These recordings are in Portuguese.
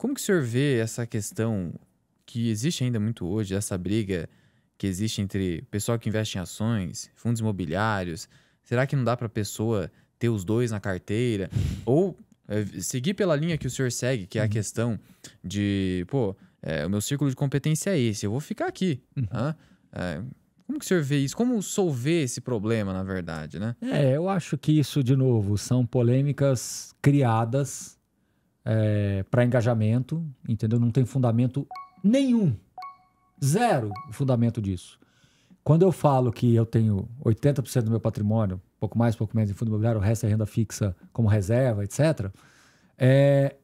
Como que o senhor vê essa questão que existe ainda muito hoje, essa briga que existe entre pessoal que investe em ações, fundos imobiliários? Será que não dá para a pessoa ter os dois na carteira? Ou é, seguir pela linha que o senhor segue, que é a uhum. questão de, pô, é, o meu círculo de competência é esse, eu vou ficar aqui. Uhum. É, como que o senhor vê isso? Como solver esse problema, na verdade, né? É, eu acho que isso, de novo, são polêmicas criadas é, para engajamento, entendeu? Não tem fundamento nenhum, zero fundamento disso. Quando eu falo que eu tenho 80% do meu patrimônio, pouco mais, pouco menos em fundo imobiliário, o resto é renda fixa como reserva, etc., é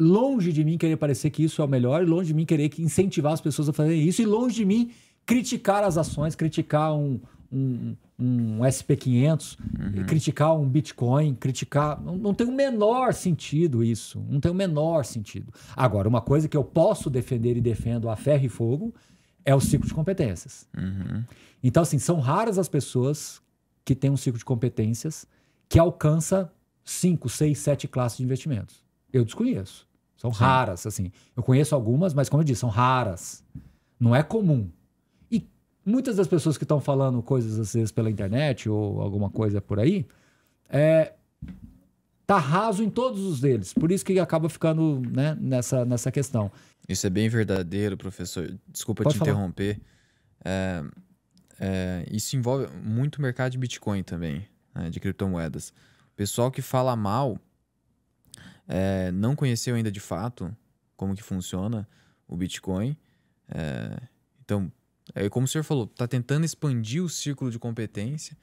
longe de mim querer parecer que isso é o melhor, e longe de mim querer incentivar as pessoas a fazerem isso, e longe de mim criticar as ações, criticar um, um, um SP500, uhum. criticar um Bitcoin, criticar. Não, não, tem o menor sentido isso. Não tem o menor sentido. Agora, uma coisa que eu posso defender e defendo a ferro e fogo é o ciclo de competências. Uhum. Então, assim, são raras as pessoas que têm um ciclo de competências que alcança 5, 6, 7 classes de investimentos. Eu desconheço. São Sim. raras, assim. Eu conheço algumas, mas como eu disse, são raras. Não é comum muitas das pessoas que estão falando coisas às vezes pela internet ou alguma coisa por aí, é, tá raso em todos os deles. Por isso que acaba ficando né, nessa, nessa questão. Isso é bem verdadeiro, professor. Desculpa Pode te falar. interromper. É, é, isso envolve muito o mercado de Bitcoin também, né, de criptomoedas. O pessoal que fala mal é, não conheceu ainda de fato como que funciona o Bitcoin. É, então, é, como o senhor falou, está tentando expandir o círculo de competência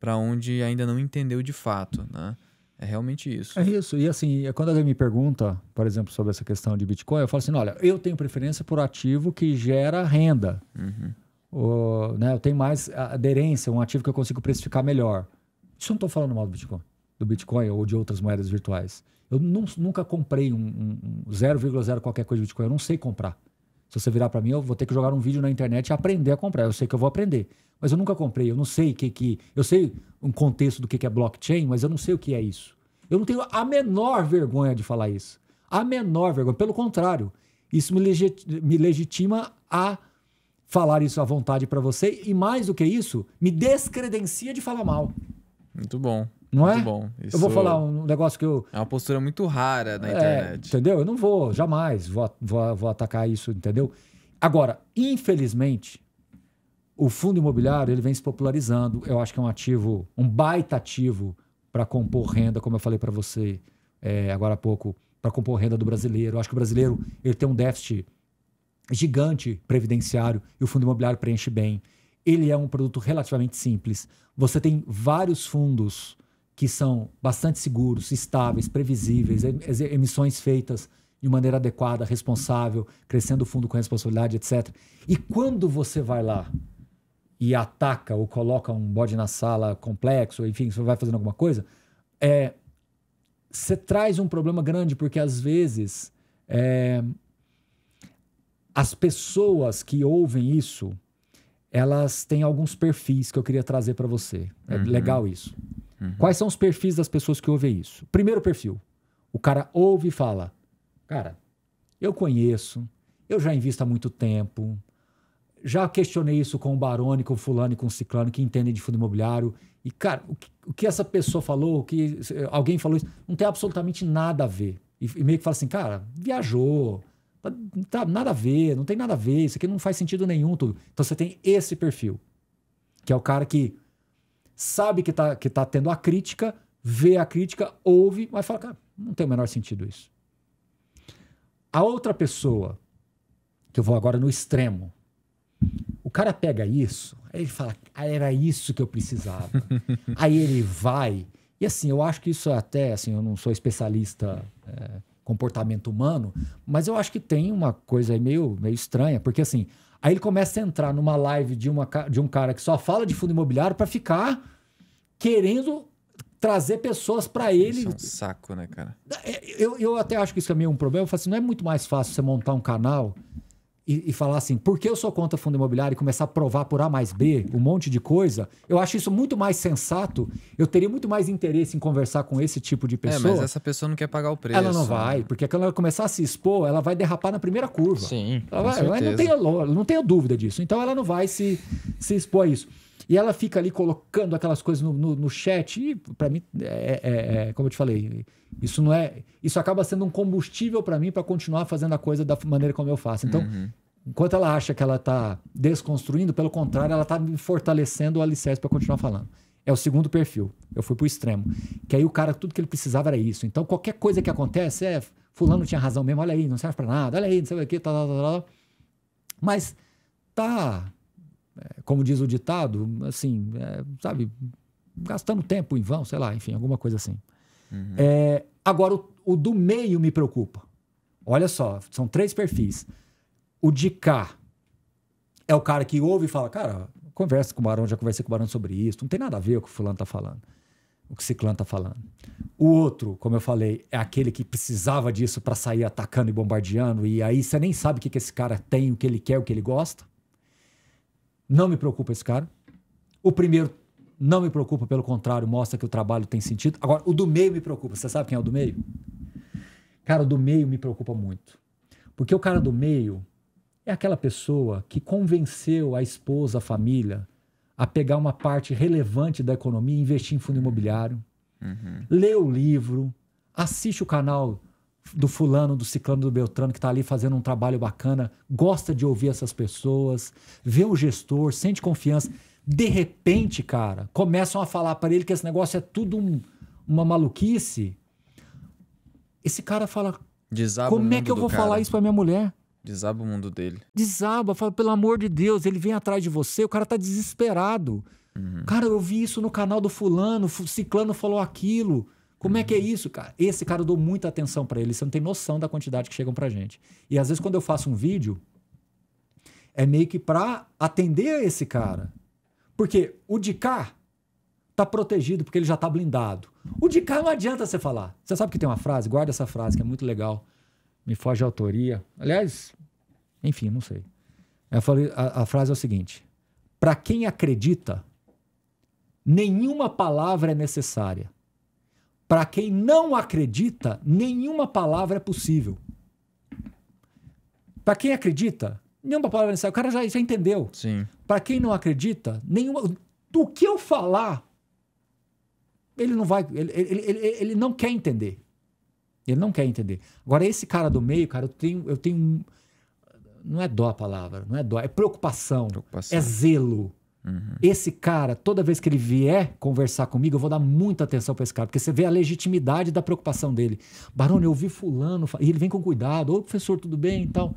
para onde ainda não entendeu de fato, né? É realmente isso. É isso. E assim, é, quando alguém me pergunta, por exemplo, sobre essa questão de Bitcoin, eu falo assim: olha, eu tenho preferência por ativo que gera renda. Uhum. Ou, né, eu tenho mais aderência, um ativo que eu consigo precificar melhor. Isso eu não estou falando mal do Bitcoin, do Bitcoin ou de outras moedas virtuais. Eu não, nunca comprei um, um, um 0,0 qualquer coisa de Bitcoin, eu não sei comprar. Se você virar para mim, eu vou ter que jogar um vídeo na internet e aprender a comprar. Eu sei que eu vou aprender, mas eu nunca comprei. Eu não sei o que que. Eu sei um contexto do que, que é blockchain, mas eu não sei o que é isso. Eu não tenho a menor vergonha de falar isso. A menor vergonha. Pelo contrário, isso me, legit... me legitima a falar isso à vontade para você e mais do que isso, me descredencia de falar mal. Muito bom. Não muito é? bom. Isso eu vou falar um negócio que eu. É uma postura muito rara na é, internet. É, entendeu? Eu não vou, jamais vou, vou, vou atacar isso, entendeu? Agora, infelizmente, o fundo imobiliário ele vem se popularizando. Eu acho que é um ativo, um baita ativo para compor renda, como eu falei para você é, agora há pouco, para compor renda do brasileiro. Eu acho que o brasileiro ele tem um déficit gigante previdenciário e o fundo imobiliário preenche bem. Ele é um produto relativamente simples. Você tem vários fundos que são bastante seguros, estáveis, previsíveis, emissões feitas de maneira adequada, responsável, crescendo o fundo com responsabilidade, etc. E quando você vai lá e ataca ou coloca um bode na sala complexo, enfim, você vai fazendo alguma coisa, é, você traz um problema grande, porque às vezes é, as pessoas que ouvem isso, elas têm alguns perfis que eu queria trazer para você. É uhum. legal isso. Uhum. Quais são os perfis das pessoas que ouvem isso? Primeiro perfil: o cara ouve e fala, cara, eu conheço, eu já invisto há muito tempo, já questionei isso com o Barone, com o Fulano e com o Ciclano, que entendem de fundo imobiliário. E, cara, o que, o que essa pessoa falou, o que alguém falou, isso, não tem absolutamente nada a ver. E, e meio que fala assim, cara, viajou, tá, tá nada a ver, não tem nada a ver, isso aqui não faz sentido nenhum. Tudo. Então você tem esse perfil, que é o cara que sabe que está que tá tendo a crítica, vê a crítica, ouve, mas fala, cara, não tem o menor sentido isso. A outra pessoa, que eu vou agora no extremo, o cara pega isso, aí ele fala, ah, era isso que eu precisava. aí ele vai. E assim, eu acho que isso é até, assim, eu não sou especialista é, comportamento humano, mas eu acho que tem uma coisa meio, meio estranha, porque assim, Aí ele começa a entrar numa live de, uma, de um cara que só fala de fundo imobiliário para ficar querendo trazer pessoas para ele. Isso é um saco, né, cara? É, eu, eu até acho que isso também é um problema. Eu falo assim, não é muito mais fácil você montar um canal e, e, falar assim, por que eu sou contra fundo imobiliário e começar a provar por A mais B um monte de coisa, eu acho isso muito mais sensato. Eu teria muito mais interesse em conversar com esse tipo de pessoa. É, mas essa pessoa não quer pagar o preço. Ela não vai, porque quando ela começar a se expor, ela vai derrapar na primeira curva. Sim. Ela vai, não, tenho, não tenho dúvida disso. Então ela não vai se, se expor a isso. E ela fica ali colocando aquelas coisas no, no, no chat. E para mim, é, é, é, como eu te falei, isso não é. Isso acaba sendo um combustível para mim para continuar fazendo a coisa da maneira como eu faço. Então, uhum. enquanto ela acha que ela está desconstruindo, pelo contrário, ela está fortalecendo o alicerce para continuar falando. É o segundo perfil. Eu fui pro extremo. Que aí o cara, tudo que ele precisava era isso. Então, qualquer coisa que acontece, é. Fulano tinha razão mesmo, olha aí, não serve para nada, olha aí, não sei o que, tal, tal, tal. Mas tá é, como diz o ditado, assim, é, sabe, gastando tempo em vão, sei lá, enfim, alguma coisa assim. Uhum. É, agora, o, o, do meio me preocupa. Olha só, são três perfis. O de cá é o cara que ouve e fala, cara, conversa com o Barão, já conversei com o Barão sobre isso, não tem nada a ver com o que o fulano tá falando, o que o ciclano tá falando. O outro, como eu falei, é aquele que precisava disso para sair atacando e bombardeando, e aí você nem sabe o que, que esse cara tem, o que ele quer, o que ele gosta não me preocupa esse cara. O primeiro não me preocupa, pelo contrário, mostra que o trabalho tem sentido. Agora, o do meio me preocupa. Você sabe quem é o do meio? Cara, o do meio me preocupa muito. Porque o cara do meio é aquela pessoa que convenceu a esposa, a família, a pegar uma parte relevante da economia e investir em fundo imobiliário. Uhum. Lê o livro, assiste o canal do fulano, do ciclano, do beltrano que está ali fazendo um trabalho bacana, gosta de ouvir essas pessoas, vê o gestor, sente confiança. De repente, cara, começam a falar para ele que esse negócio é tudo um, uma maluquice. Esse cara fala: Desaba Como é que eu vou cara. falar isso para minha mulher? Desaba o mundo dele. Desaba, fala, pelo amor de Deus, ele vem atrás de você, o cara tá desesperado. Uhum. Cara, eu vi isso no canal do fulano, ciclano falou aquilo. Como é que é isso, cara? Esse cara eu dou muita atenção para ele, você não tem noção da quantidade que chegam pra gente. E às vezes quando eu faço um vídeo, é meio que pra atender esse cara. Porque o de cá tá protegido porque ele já tá blindado. O de cá não adianta você falar. Você sabe que tem uma frase, guarda essa frase que é muito legal. Me foge a autoria. Aliás, enfim, não sei. Falei, a, a frase é o seguinte: para quem acredita, nenhuma palavra é necessária para quem não acredita, nenhuma palavra é possível. Para quem acredita, nenhuma palavra é necessária. O cara já, já entendeu. Sim. Para quem não acredita, nenhuma. Do que eu falar, ele não vai. Ele, ele, ele, ele não quer entender. Ele não quer entender. Agora, esse cara do meio, cara, eu tenho. Eu tenho não é dó a palavra, não é dó, é preocupação, preocupação. é zelo, Uhum. Esse cara, toda vez que ele vier conversar comigo, eu vou dar muita atenção para esse cara, porque você vê a legitimidade da preocupação dele. Barone, eu vi fulano, e ele vem com cuidado. Ô, professor, tudo bem e tal.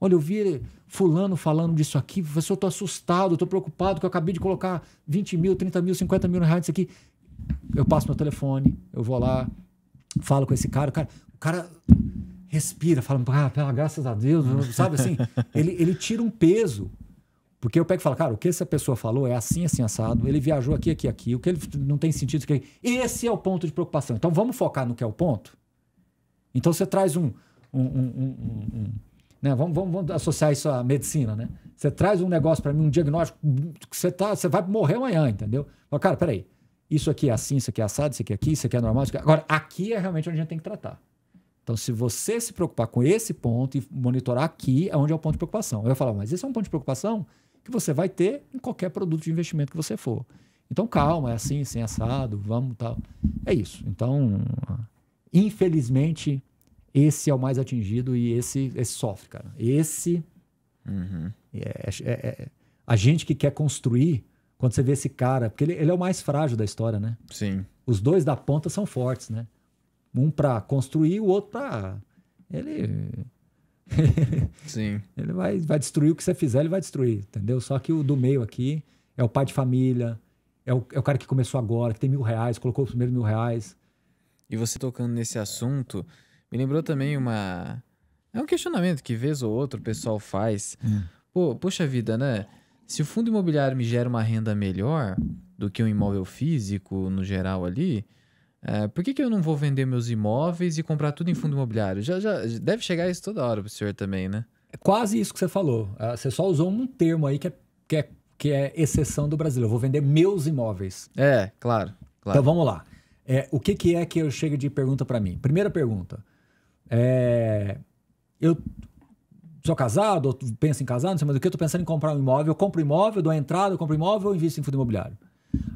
Olha, eu vi fulano falando disso aqui, professor, eu tô assustado, tô preocupado, que eu acabei de colocar 20 mil, 30 mil, 50 mil reais nisso aqui. Eu passo meu telefone, eu vou lá, falo com esse cara, o cara, o cara respira, fala, ah, graças a Deus, sabe assim? ele, ele tira um peso porque eu pego e falo, cara, o que essa pessoa falou é assim, assim, assado, ele viajou aqui, aqui, aqui, o que ele não tem sentido. Que... Esse é o ponto de preocupação. Então vamos focar no que é o ponto? Então você traz um. um, um, um né? Vamos, vamos, vamos, associar isso à medicina, né? Você traz um negócio para mim, um diagnóstico, você, tá, você vai morrer amanhã, entendeu? Fala, cara, peraí, isso aqui é assim, isso aqui é assado, isso aqui é aqui, isso aqui é normal. Aqui é... Agora, aqui é realmente onde a gente tem que tratar. Então, se você se preocupar com esse ponto e monitorar aqui, é onde é o ponto de preocupação. Eu ia falar, mas esse é um ponto de preocupação? que você vai ter em qualquer produto de investimento que você for. Então, calma, é assim, sem assim, assado, vamos tal. É isso. Então, infelizmente, esse é o mais atingido e esse, esse sofre, cara. Esse. Uhum. É, é, é, é, a gente que quer construir, quando você vê esse cara, porque ele, ele é o mais frágil da história, né? Sim. Os dois da ponta são fortes, né? Um para construir, o outro para. Ele Sim. ele vai, vai destruir o que você fizer, ele vai destruir, entendeu? Só que o do meio aqui é o pai de família, é o, é o cara que começou agora, que tem mil reais, colocou os primeiros mil reais. E você tocando nesse assunto, me lembrou também uma. É um questionamento que vez ou outro o pessoal faz. Hum. Pô, poxa vida, né? Se o fundo imobiliário me gera uma renda melhor do que um imóvel físico no geral ali, é, por que, que eu não vou vender meus imóveis e comprar tudo em fundo imobiliário? Já, já deve chegar isso toda hora para o senhor também, né? É quase isso que você falou. Ah, você só usou um termo aí que é, que é, que é exceção do Brasil. Eu vou vender meus imóveis. É, claro. claro. Então vamos lá. É, o que, que é que eu chego de pergunta para mim? Primeira pergunta. É, eu sou casado, ou penso em casar, não sei mais o que, eu estou pensando em comprar um imóvel. Eu compro imóvel, dou a entrada, eu compro imóvel ou invisto em fundo imobiliário?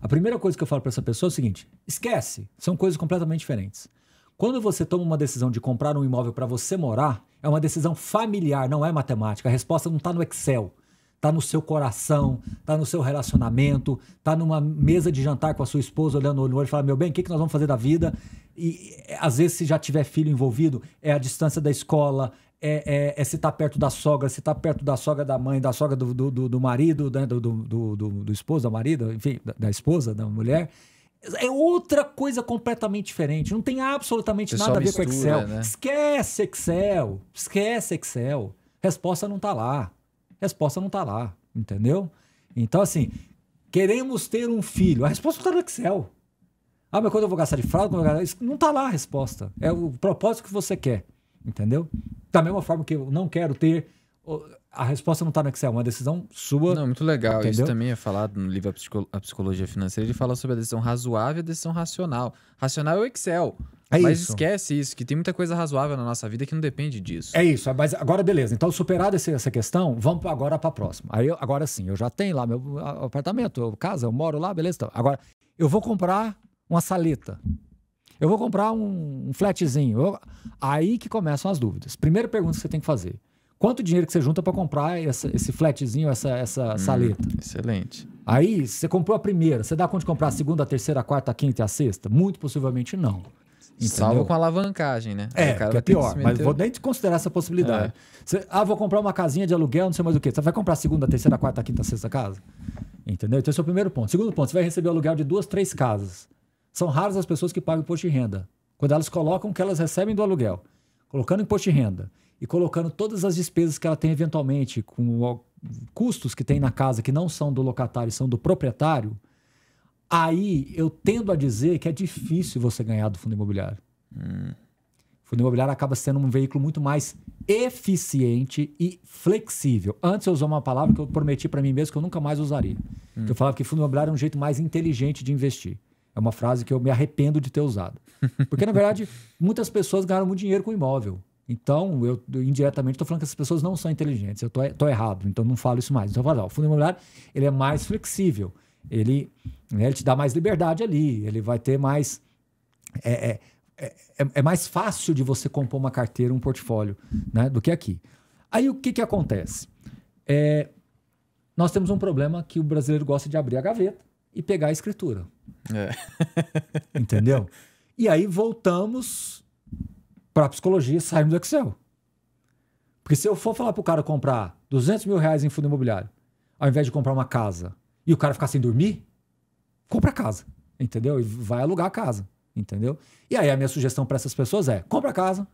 A primeira coisa que eu falo para essa pessoa é o seguinte: esquece, são coisas completamente diferentes. Quando você toma uma decisão de comprar um imóvel para você morar, é uma decisão familiar, não é matemática. A resposta não está no Excel, está no seu coração, está no seu relacionamento, está numa mesa de jantar com a sua esposa olhando no olho e falando: meu bem, o que, que nós vamos fazer da vida? E às vezes, se já tiver filho envolvido, é a distância da escola, é, é, é se tá perto da sogra, se tá perto da sogra da mãe, da sogra do, do, do, do marido, né? do, do, do, do, esposo, da marido, enfim, da, da, esposa, da mulher. É outra coisa completamente diferente. Não tem absolutamente nada a ver mistura, com Excel. Né? Esquece Excel. Esquece Excel. Resposta não tá lá. Resposta não tá lá. Entendeu? Então, assim, queremos ter um filho. A resposta está no Excel. Ah, mas quando eu vou gastar de fralda, não está lá a resposta. É o propósito que você quer. Entendeu? Da mesma forma que eu não quero ter. A resposta não está no Excel, é uma decisão sua. Não, muito legal. Entendeu? Isso também é falado no livro A Psicologia Financeira. Ele fala sobre a decisão razoável e a decisão racional. Racional é o Excel. É mas isso. esquece isso, que tem muita coisa razoável na nossa vida que não depende disso. É isso, mas agora beleza. Então, superada essa questão, vamos agora para a próxima. Aí, agora sim, eu já tenho lá meu apartamento, casa, eu moro lá, beleza. Então. Agora, eu vou comprar uma saleta. Eu vou comprar um, um flatzinho. Eu... Aí que começam as dúvidas. Primeira pergunta que você tem que fazer. Quanto dinheiro que você junta para comprar essa, esse flatzinho, essa, essa hum, saleta? Excelente. Aí, você comprou a primeira, você dá conta de comprar a segunda, a terceira, a quarta, a quinta e a sexta? Muito possivelmente não. Entendeu? Salvo com alavancagem, né? É, que é pior, mas vou nem considerar essa possibilidade. É. Você, ah, vou comprar uma casinha de aluguel, não sei mais o quê. Você vai comprar a segunda, a terceira, a quarta, a quinta, a sexta casa? Entendeu? Então, esse é o primeiro ponto. Segundo ponto, você vai receber aluguel de duas, três casas. São raras as pessoas que pagam imposto de renda. Quando elas colocam o que elas recebem do aluguel, colocando imposto de renda e colocando todas as despesas que ela tem eventualmente com custos que tem na casa que não são do locatário, são do proprietário, aí eu tendo a dizer que é difícil você ganhar do fundo imobiliário. Hum. O fundo imobiliário acaba sendo um veículo muito mais eficiente e flexível. Antes eu usava uma palavra que eu prometi para mim mesmo que eu nunca mais usaria. Hum. eu falava que fundo imobiliário é um jeito mais inteligente de investir. É uma frase que eu me arrependo de ter usado. Porque, na verdade, muitas pessoas ganharam muito dinheiro com imóvel. Então, eu, indiretamente estou falando que essas pessoas não são inteligentes. Eu estou errado, então não falo isso mais. Então, eu falo, ó, o fundo imobiliário ele é mais flexível. Ele, né, ele te dá mais liberdade ali. Ele vai ter mais... É, é, é, é, mais fácil de você compor uma carteira, um portfólio, né, do que aqui. Aí, o que, que acontece? É, nós temos um problema que o brasileiro gosta de abrir a gaveta e pegar a escritura. É. Entendeu? E aí voltamos para a psicologia, saímos do Excel. Porque se eu for falar para o cara comprar 200 mil reais em fundo imobiliário, ao invés de comprar uma casa, e o cara ficar sem dormir, compra a casa, entendeu? E vai alugar a casa, entendeu? E aí a minha sugestão para essas pessoas é, compra a casa,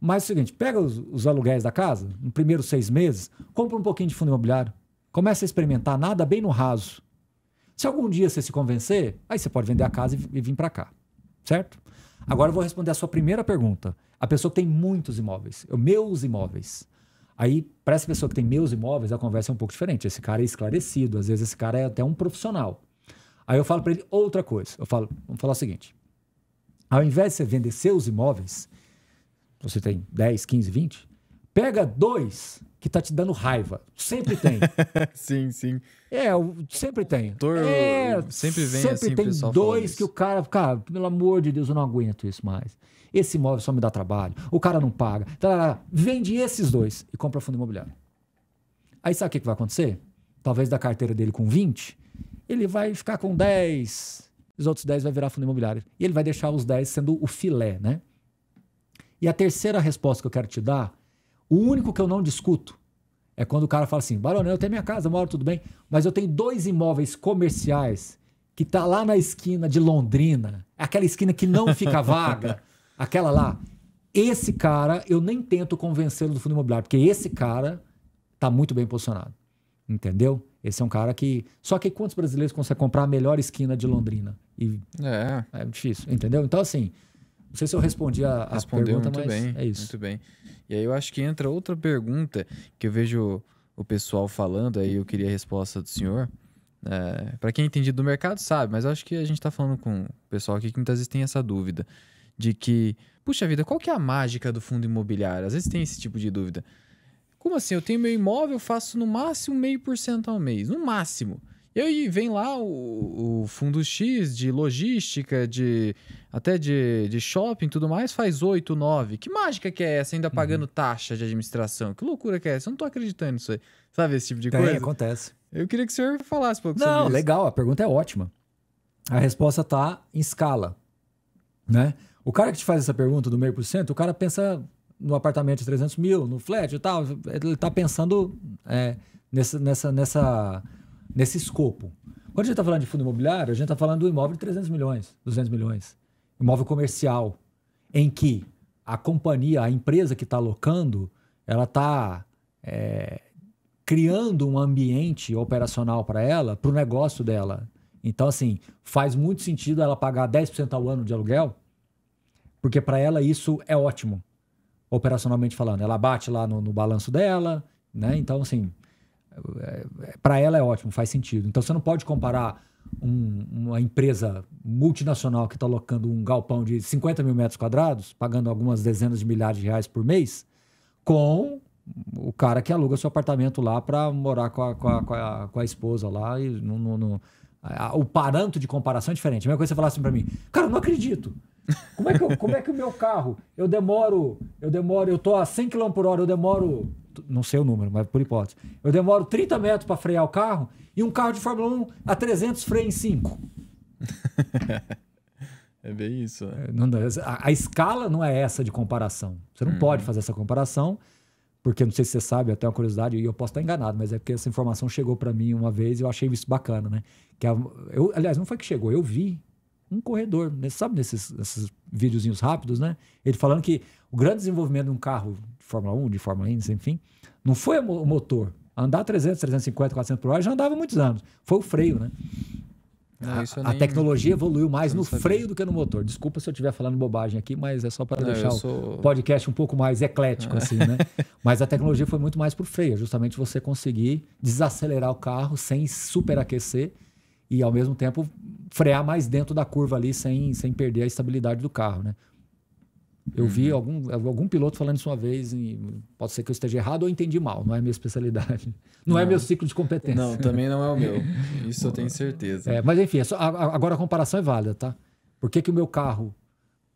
mas é o seguinte, pega os, os aluguéis da casa, no primeiro seis meses, compra um pouquinho de fundo imobiliário, começa a experimentar nada bem no raso, se algum dia você se convencer, aí você pode vender a casa e vir para cá, certo? Agora eu vou responder a sua primeira pergunta. A pessoa que tem muitos imóveis, meus imóveis. Aí, para essa pessoa que tem meus imóveis, a conversa é um pouco diferente. Esse cara é esclarecido, às vezes esse cara é até um profissional. Aí eu falo para ele outra coisa. Eu falo, vamos falar o seguinte: ao invés de você vender seus imóveis, você tem 10, 15, 20, Pega dois que tá te dando raiva. Sempre tem. sim, sim. É, sempre tem. Tor... É, sempre vem sempre assim, tem pessoal dois que o cara, cara, pelo amor de Deus, eu não aguento isso mais. Esse imóvel só me dá trabalho, o cara não paga. Tarará. Vende esses dois e compra fundo imobiliário. Aí sabe o que, que vai acontecer? Talvez da carteira dele com 20, ele vai ficar com 10, os outros 10 vai virar fundo imobiliário. E ele vai deixar os 10 sendo o filé, né? E a terceira resposta que eu quero te dar o único que eu não discuto é quando o cara fala assim: Barone, eu tenho minha casa, moro tudo bem, mas eu tenho dois imóveis comerciais que tá lá na esquina de Londrina, aquela esquina que não fica vaga, aquela lá. Esse cara, eu nem tento convencê-lo do fundo imobiliário, porque esse cara tá muito bem posicionado. Entendeu? Esse é um cara que. Só que quantos brasileiros conseguem comprar a melhor esquina de Londrina? E... É. É difícil, entendeu? Então, assim. Não sei se eu respondi a, a pergunta, muito mas bem, é isso. Muito bem. E aí eu acho que entra outra pergunta que eu vejo o pessoal falando, aí eu queria a resposta do senhor. É, né? para quem é entendido do mercado sabe, mas eu acho que a gente está falando com o pessoal aqui que muitas vezes tem essa dúvida de que, puxa vida, qual que é a mágica do fundo imobiliário? Às vezes tem esse tipo de dúvida. Como assim? Eu tenho meu imóvel, faço no máximo meio por cento ao mês, no máximo. E aí vem lá o, o fundo X de logística, de até de, de shopping tudo mais, faz 8, 9. Que mágica que é essa ainda uhum. pagando uhum. taxa de administração? Que loucura que é essa? Eu não tô acreditando nisso aí. Sabe esse tipo de é, coisa? acontece. Eu queria que o senhor falasse um pouco não, sobre isso. Não, legal, a pergunta é ótima. A resposta tá em escala, né? O cara que te faz essa pergunta do meio por cento, o cara pensa no apartamento de 300 mil, no flat e tal, ele tá pensando é, nessa, nessa, nessa nesse escopo. Quando a gente está falando de fundo imobiliário, a gente está falando do imóvel de 300 milhões, 200 milhões. Imóvel comercial, em que a companhia, a empresa que está alocando, ela está é, criando um ambiente operacional para ela, para o negócio dela. Então, assim, faz muito sentido ela pagar 10% ao ano de aluguel, porque para ela isso é ótimo, operacionalmente falando. Ela bate lá no, no balanço dela, né? Então, assim, para ela é ótimo, faz sentido. Então você não pode comparar um, uma empresa multinacional que está locando um galpão de 50 mil metros quadrados, pagando algumas dezenas de milhares de reais por mês, com o cara que aluga seu apartamento lá para morar com a, com, a, com, a, com a, esposa lá. E no, no, no o parâmetro de comparação é diferente. A mesma coisa você falar assim para mim, cara, eu não acredito. Como é, que eu, como é que o meu carro, eu demoro, eu demoro, eu tô a 100 km por hora, eu demoro não sei o número, mas por hipótese. Eu demoro 30 metros para frear o carro e um carro de Fórmula 1 a 300 freia em 5. é bem isso. Né? É, não, a, a, escala não é essa de comparação. Você não hum. pode fazer essa comparação, porque não sei se você sabe, até uma curiosidade, e eu posso estar enganado, mas é porque essa informação chegou para mim uma vez e eu achei isso bacana, né? Que a, eu, aliás, não foi que chegou, eu vi um corredor, né? sabe nesses, nesses videozinhos rápidos, né? Ele falando que o grande desenvolvimento de um carro de Fórmula 1, de Fórmula Indy, enfim, não foi o motor. Andar 300, 350, 400 por hora já andava muitos anos. Foi o freio, né? Não, a, a tecnologia evoluiu mais no sabia. freio do que no motor. Desculpa se eu estiver falando bobagem aqui, mas é só para deixar sou... o podcast um pouco mais eclético, assim, né? mas a tecnologia foi muito mais para o freio, é justamente você conseguir desacelerar o carro sem superaquecer e ao mesmo tempo frear mais dentro da curva ali sem, sem perder a estabilidade do carro, né? Eu uhum. vi algum, algum piloto falando isso uma vez, e pode ser que eu esteja errado ou entendi mal, não é minha especialidade. Não, não, é meu ciclo de competência. Não, também não é o meu. Isso eu tenho certeza. É, mas enfim, é agora a comparação é válida, tá? Por que, que o meu carro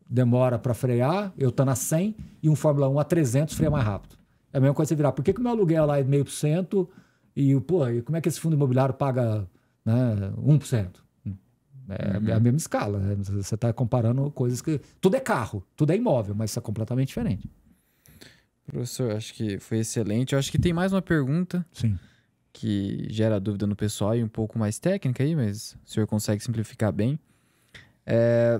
demora para frear, eu estou na 100 e um Fórmula 1 a 300 freia mais rápido? É a mesma coisa você virar. Por que, que o meu aluguel lá é meio por cento e, pô, e como é que esse fundo imobiliário paga né, 1%. É uhum. a mesma escala. Né? Você está comparando coisas que. Tudo é carro, tudo é imóvel, mas isso é completamente diferente. Professor, acho que foi excelente. Eu acho que tem mais uma pergunta. Sim. Que gera dúvida no pessoal e um pouco mais técnica aí, mas o senhor consegue simplificar bem. É,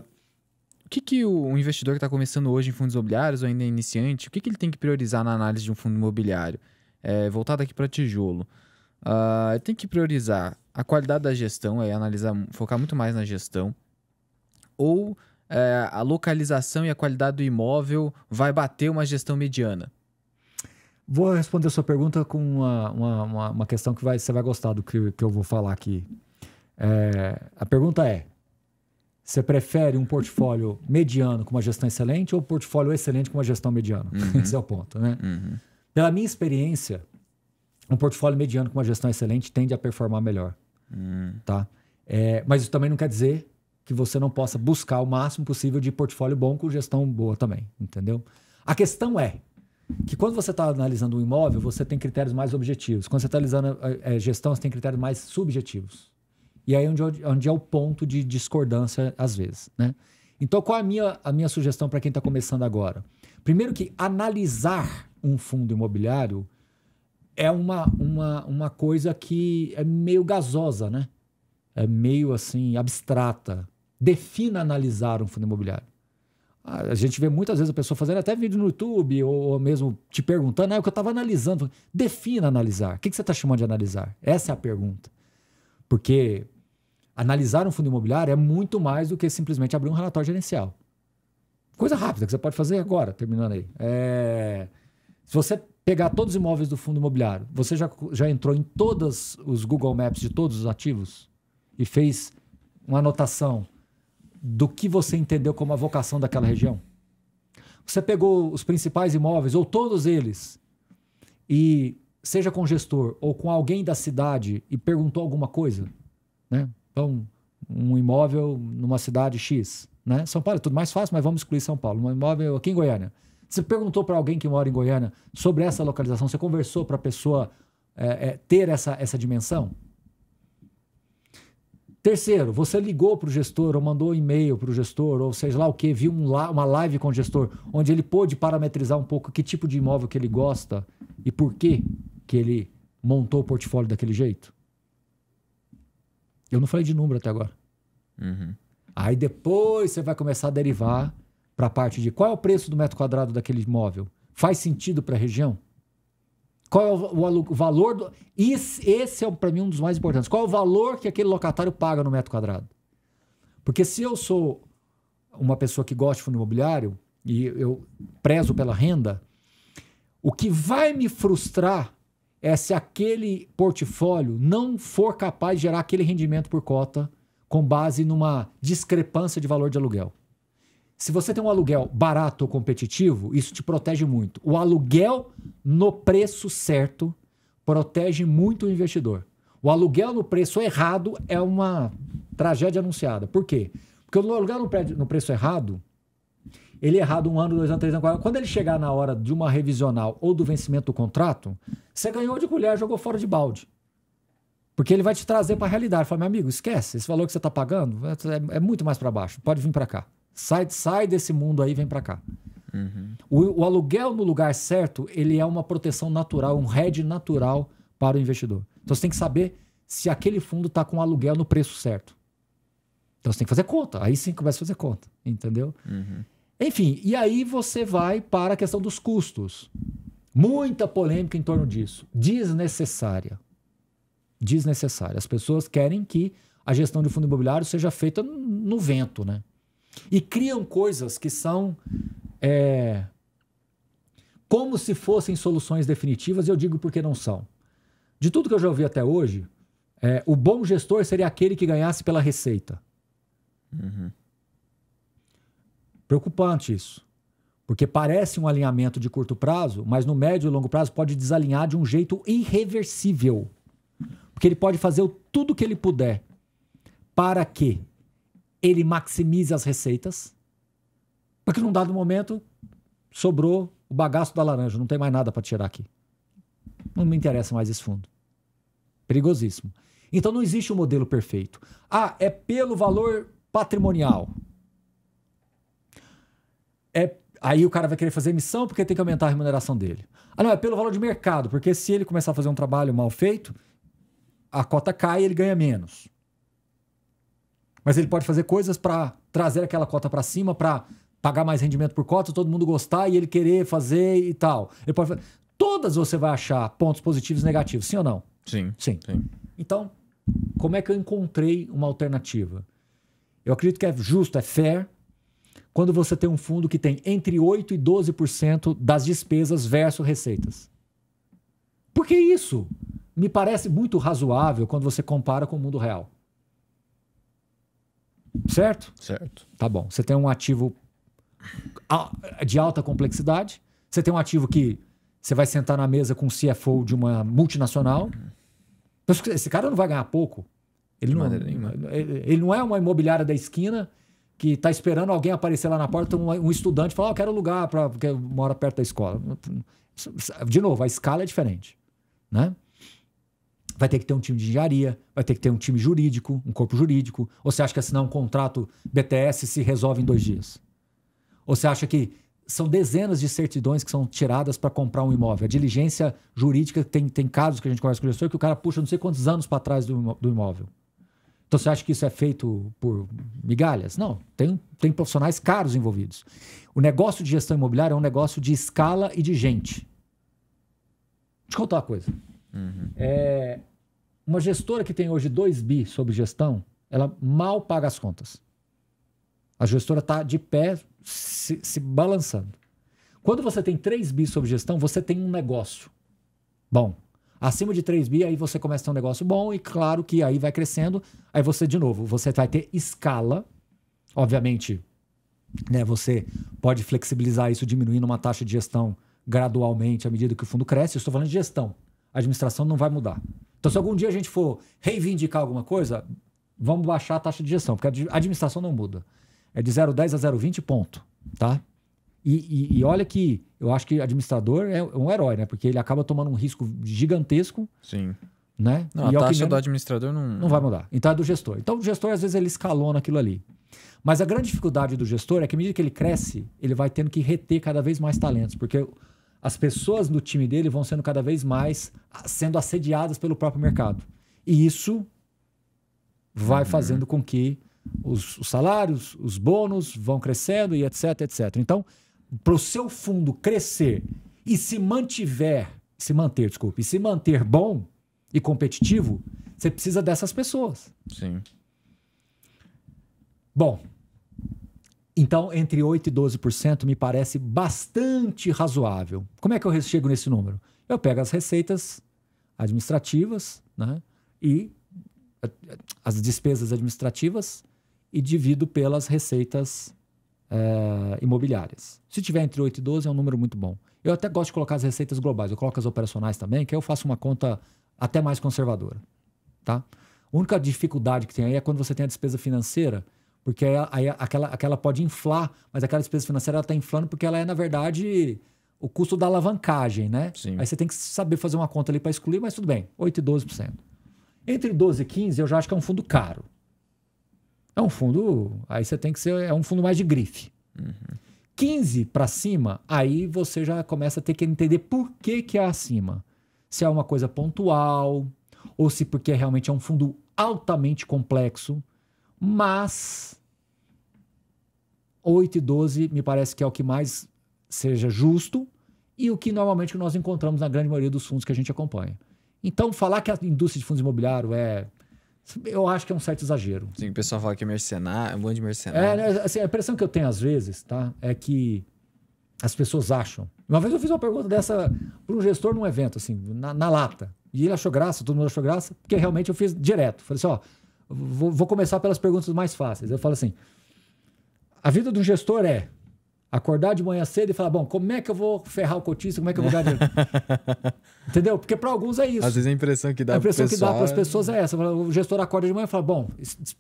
o que, que o investidor que está começando hoje em fundos imobiliários ou ainda é iniciante, o que, que ele tem que priorizar na análise de um fundo imobiliário? É, voltado aqui para tijolo. Uh, ele tem que priorizar a qualidade da gestão, é analisar, focar muito mais na gestão, ou é, a localização e a qualidade do imóvel vai bater uma gestão mediana? Vou responder a sua pergunta com uma, uma, uma questão que vai, você vai gostar do que, que eu vou falar aqui. É, a pergunta é: você prefere um portfólio mediano com uma gestão excelente ou um portfólio excelente com uma gestão mediana? Uhum. Esse é o ponto, né? Uhum. Pela minha experiência, um portfólio mediano com uma gestão excelente tende a performar melhor. Hum. Tá? É, mas isso também não quer dizer que você não possa buscar o máximo possível de portfólio bom com gestão boa também, entendeu? A questão é que quando você está analisando um imóvel, você tem critérios mais objetivos. Quando você está analisando é, é, gestão, você tem critérios mais subjetivos. E aí é onde, onde é o ponto de discordância às vezes, né? Então, qual é a minha, a minha sugestão para quem está começando agora? Primeiro que analisar um fundo imobiliário é uma, uma, uma coisa que é meio gasosa, né? É meio assim, abstrata. Defina analisar um fundo imobiliário. A gente vê muitas vezes a pessoa fazendo até vídeo no YouTube ou, ou mesmo te perguntando, ah, é o que eu estava analisando. Defina analisar. O que, que você está chamando de analisar? Essa é a pergunta. Porque analisar um fundo imobiliário é muito mais do que simplesmente abrir um relatório gerencial. Coisa rápida que você pode fazer agora, terminando aí. É... Se você pegar todos os imóveis do fundo imobiliário, você já, já entrou em todos os Google Maps de todos os ativos e fez uma anotação do que você entendeu como a vocação daquela região? Você pegou os principais imóveis, ou todos eles, e seja com gestor ou com alguém da cidade e perguntou alguma coisa? Né? Então, um imóvel numa cidade X. Né? São Paulo é tudo mais fácil, mas vamos excluir São Paulo. Um imóvel aqui em Goiânia. Você perguntou para alguém que mora em Goiânia sobre essa localização? Você conversou para a pessoa é, é, ter essa, essa dimensão? Terceiro, você ligou para o gestor ou mandou um e-mail para o gestor, ou seja lá o que, viu um, uma live com o gestor, onde ele pôde parametrizar um pouco que tipo de imóvel que ele gosta e por que, que ele montou o portfólio daquele jeito? Eu não falei de número até agora. Uhum. Aí depois você vai começar a derivar para a parte de qual é o preço do metro quadrado daquele imóvel? Faz sentido para a região? Qual é o, o valor do. Esse, esse é, para mim, um dos mais importantes. Qual é o valor que aquele locatário paga no metro quadrado? Porque se eu sou uma pessoa que gosta de fundo imobiliário e eu prezo pela renda, o que vai me frustrar é se aquele portfólio não for capaz de gerar aquele rendimento por cota com base numa discrepância de valor de aluguel. Se você tem um aluguel barato ou competitivo, isso te protege muito. O aluguel no preço certo protege muito o investidor. O aluguel no preço errado é uma tragédia anunciada. Por quê? Porque o aluguel no, preço errado, ele é errado um ano, dois anos, três anos, quatro. Quando ele chegar na hora de uma revisional ou do vencimento do contrato, você ganhou de colher, jogou fora de balde. Porque ele vai te trazer para a realidade. Fala, meu amigo, esquece. Esse valor que você está pagando é, é, é muito mais para baixo. Pode vir para cá. Sai, sai desse mundo aí, vem para cá. Uhum. O, o, aluguel no lugar certo, ele é uma proteção natural, um hedge natural para o investidor. Então você tem que saber se aquele fundo está com aluguel no preço certo. Então você tem que fazer conta. Aí sim começa a fazer conta, entendeu? Uhum. Enfim, e aí você vai para a questão dos custos. Muita polêmica em torno disso. Desnecessária. Desnecessária. As pessoas querem que a gestão de fundo imobiliário seja feita no vento, né? e criam coisas que são é, como se fossem soluções definitivas, e eu digo porque não são. De tudo que eu já ouvi até hoje, é, o bom gestor seria aquele que ganhasse pela receita. Uhum. Preocupante isso. Porque parece um alinhamento de curto prazo, mas no médio e longo prazo pode desalinhar de um jeito irreversível. Porque ele pode fazer tudo o que ele puder para que ele maximiza as receitas, porque num dado momento sobrou o bagaço da laranja, não tem mais nada para tirar aqui. Não me interessa mais esse fundo. Perigosíssimo. Então não existe um modelo perfeito. Ah, é pelo valor patrimonial. É, aí o cara vai querer fazer emissão porque tem que aumentar a remuneração dele. Ah, não, é pelo valor de mercado, porque se ele começar a fazer um trabalho mal feito, a cota cai e ele ganha menos. Mas ele pode fazer coisas para trazer aquela cota para cima, para pagar mais rendimento por cota, todo mundo gostar e ele querer fazer e tal. Ele pode fazer... Todas você vai achar pontos positivos e negativos, sim ou não? Sim, sim. Sim. Então, como é que eu encontrei uma alternativa? Eu acredito que é justo, é fair, quando você tem um fundo que tem entre 8% e 12% das despesas versus receitas. Porque isso me parece muito razoável quando você compara com o mundo real. Certo? Certo. Tá bom. Você tem um ativo de alta complexidade, você tem um ativo que você vai sentar na mesa com o CFO de uma multinacional. Então, esse cara não vai ganhar pouco. Ele não, é ele não é uma imobiliária da esquina que está esperando alguém aparecer lá na porta, um, estudante falar, oh, eu quero lugar para porque mora perto da escola. De novo, a escala é diferente, né? vai ter que ter um time de engenharia, vai ter que ter um time jurídico, um corpo jurídico. Ou você acha que assinar um contrato BTS se resolve em dois dias? Ou você acha que são dezenas de certidões que são tiradas para comprar um imóvel? A diligência jurídica tem, tem casos que a gente conversa com o gestor que o cara puxa não sei quantos anos para trás do, do imóvel. Então você acha que isso é feito por migalhas? Não, tem, tem profissionais caros envolvidos. O negócio de gestão imobiliária é um negócio de escala e de gente. Deixa eu contar uma coisa. Uhum. É, uma gestora que tem hoje 2 bi sobre gestão, ela mal paga as contas. A gestora está de pé, se, se, balançando. Quando você tem 3 bi sobre gestão, você tem um negócio bom. Acima de 3 bi, aí você começa a ter um negócio bom e claro que aí vai crescendo. Aí você, de novo, você vai ter escala. Obviamente, né, você pode flexibilizar isso diminuindo uma taxa de gestão gradualmente à medida que o fundo cresce. Eu estou falando de gestão a administração não vai mudar. Então, se algum dia a gente for reivindicar alguma coisa, vamos baixar a taxa de gestão, porque a administração não muda. É de 0,10 a 0,20 ponto, tá? E, e, e, olha que eu acho que administrador é um herói, né? Porque ele acaba tomando um risco gigantesco. Sim. Né? Não, e a é taxa do administrador não... Não vai mudar. Então é do gestor. Então o gestor, às vezes, ele escalona aquilo ali. Mas a grande dificuldade do gestor é que, à medida que ele cresce, ele vai tendo que reter cada vez mais talentos. Porque as pessoas do time dele vão sendo cada vez mais sendo assediadas pelo próprio mercado. E isso vai uhum. fazendo com que os, os, salários, os bônus vão crescendo e etc, etc. Então, para o seu fundo crescer e se mantiver, se manter, desculpe, se manter bom e competitivo, você precisa dessas pessoas. Sim. Bom, então, entre 8% e 12% me parece bastante razoável. Como é que eu chego nesse número? Eu pego as receitas administrativas né, e eh, eh, as despesas administrativas e divido pelas receitas é, imobiliárias. Se tiver entre 8 e 12, é um número muito bom. Eu até gosto de colocar as receitas globais, eu coloco as operacionais também, que aí eu faço uma conta até mais conservadora. Tá? A única dificuldade que tem aí é quando você tem a despesa financeira porque aí, aquela, aquela pode inflar, mas aquela despesa financeira está inflando porque ela é, na verdade, o custo da alavancagem, né? Sim. Aí você tem que saber fazer uma conta ali para excluir, mas tudo bem, 8% e 12%. Entre 12 e 15, eu já acho que é um fundo caro. É um fundo. Aí você tem que ser. É um fundo mais de grife. Uhum. 15 para cima, aí você já começa a ter que entender por que, que é acima. Se é uma coisa pontual, ou se porque realmente é um fundo altamente complexo mas 8 e 12 me parece que é o que mais seja justo e o que normalmente nós encontramos na grande maioria dos fundos que a gente acompanha. Então, falar que a indústria de fundos imobiliários é. Eu acho que é um certo exagero. Sim, o pessoal fala que é mercenário, é um monte de mercenário. É, né, assim, a impressão que eu tenho às vezes, tá? É que as pessoas acham. Uma vez eu fiz uma pergunta dessa para um gestor num evento, assim, na, na lata. E ele achou graça, todo mundo achou graça, porque realmente eu fiz direto. Falei assim, ó, Vou, vou começar pelas perguntas mais fáceis. Eu falo assim: a vida de um gestor é acordar de manhã cedo e falar: bom, como é que eu vou ferrar o cotista? Como é que eu vou ganhar dinheiro? Entendeu? Porque para alguns é isso. Às vezes a impressão que dá para A impressão pessoal... que dá para as é pessoas é essa. O gestor acorda de manhã e fala: bom,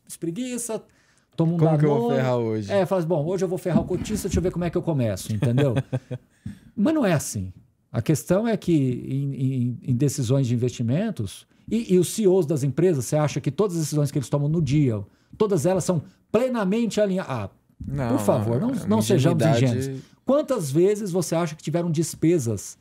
espreguiça, toma um Como danone, que eu vou ferrar hoje? É, fala: assim, bom, hoje eu vou ferrar o cotista, deixa eu ver como é que eu começo, entendeu? Mas não é assim. A questão é que em, em, em decisões de investimentos, e, e, os CEOs das empresas, você acha que todas as decisões que eles tomam no dia, todas elas são plenamente alinhadas? Ah, por favor, não, não sejamos ingênuos. Quantas vezes você acha que tiveram despesas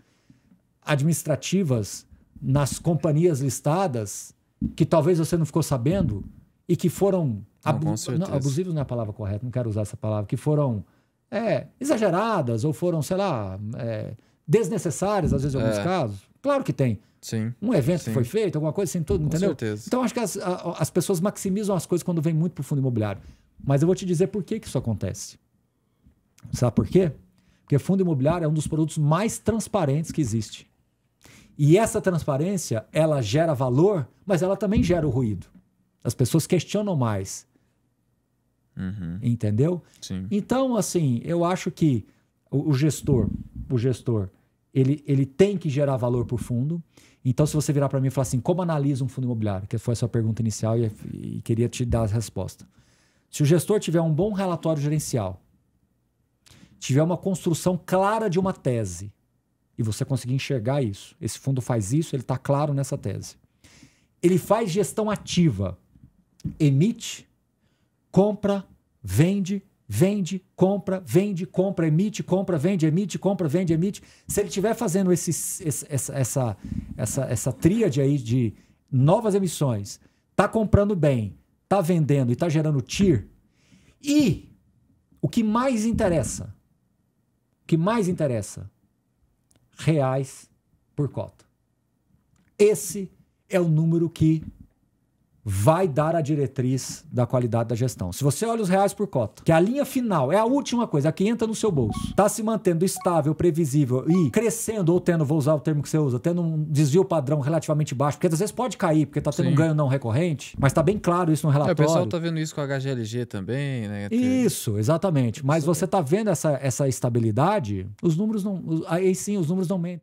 administrativas nas companhias listadas que talvez você não ficou sabendo e que foram abu não, abusivos não é a palavra correta, não quero usar essa palavra, que foram é, exageradas ou foram, sei lá, é, desnecessárias, às vezes, em alguns é. casos. Claro que tem. Sim. Um evento sim. que foi feito, alguma coisa assim, tudo, Com entendeu? Certeza. Então, acho que as, as pessoas maximizam as coisas quando vem muito para o fundo imobiliário. Mas eu vou te dizer por que, que isso acontece. Sabe por quê? Porque fundo imobiliário é um dos produtos mais transparentes que existe. E essa transparência, ela gera valor, mas ela também gera o ruído. As pessoas questionam mais. Uhum. Entendeu? Sim. Então, assim, eu acho que o, gestor, o gestor, ele, ele tem que gerar valor para o fundo. Então, se você virar para mim e falar assim, como analisa um fundo imobiliário? Que foi a sua pergunta inicial e, e queria te dar a resposta. Se o gestor tiver um bom relatório gerencial, tiver uma construção clara de uma tese, e você conseguir enxergar isso, esse fundo faz isso, ele está claro nessa tese. Ele faz gestão ativa, emite, compra, vende, vende, compra, vende, compra, emite, compra, vende, emite, compra, vende, emite. Se ele estiver fazendo esse, essa, essa, essa, essa tríade aí de novas emissões, tá comprando bem, tá vendendo e tá gerando TIR, e o que mais interessa, o que mais interessa, reais por cota. Esse é o número que vai dar a diretriz da qualidade da gestão. Se você olha os reais por cota, que é a linha final, é a última coisa, é a que entra no seu bolso, está se mantendo estável, previsível e crescendo, ou tendo, vou usar o termo que você usa, tendo um desvio padrão relativamente baixo, porque às vezes pode cair, porque está tendo Sim. um ganho não recorrente, mas está bem claro isso no relatório. É, o pessoal está vendo isso com a HGLG também, né? Até... Isso, exatamente. Mas Sim. você está vendo essa, essa estabilidade, os números não. Aí sim, os números não mentem.